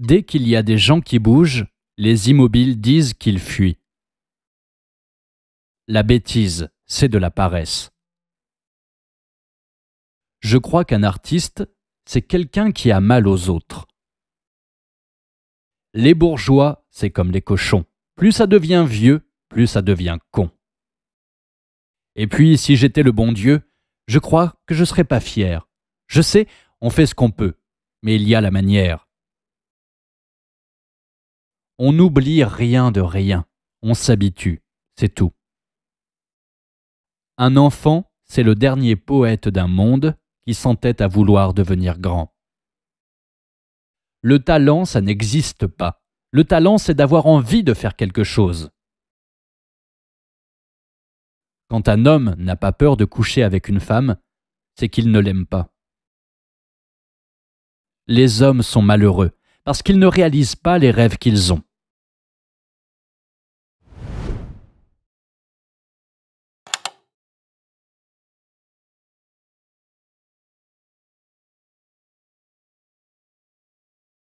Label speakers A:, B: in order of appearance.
A: Dès qu'il y a des gens qui bougent, les immobiles disent qu'ils fuient.
B: La bêtise, c'est de la paresse. Je crois qu'un artiste, c'est quelqu'un qui a mal aux autres. Les bourgeois, c'est comme les cochons. Plus ça devient vieux, plus ça devient con. Et puis, si j'étais le bon Dieu, je crois que je ne serais pas fier. Je sais, on fait ce qu'on peut, mais il y a la manière. On n'oublie rien de rien, on s'habitue, c'est tout. Un enfant, c'est le dernier poète d'un monde qui s'entête à vouloir devenir grand. Le talent, ça n'existe pas. Le talent, c'est d'avoir envie de faire quelque chose. Quand un homme n'a pas peur de coucher avec une femme, c'est qu'il ne l'aime pas. Les hommes sont malheureux
A: parce qu'ils ne réalisent pas les rêves qu'ils ont.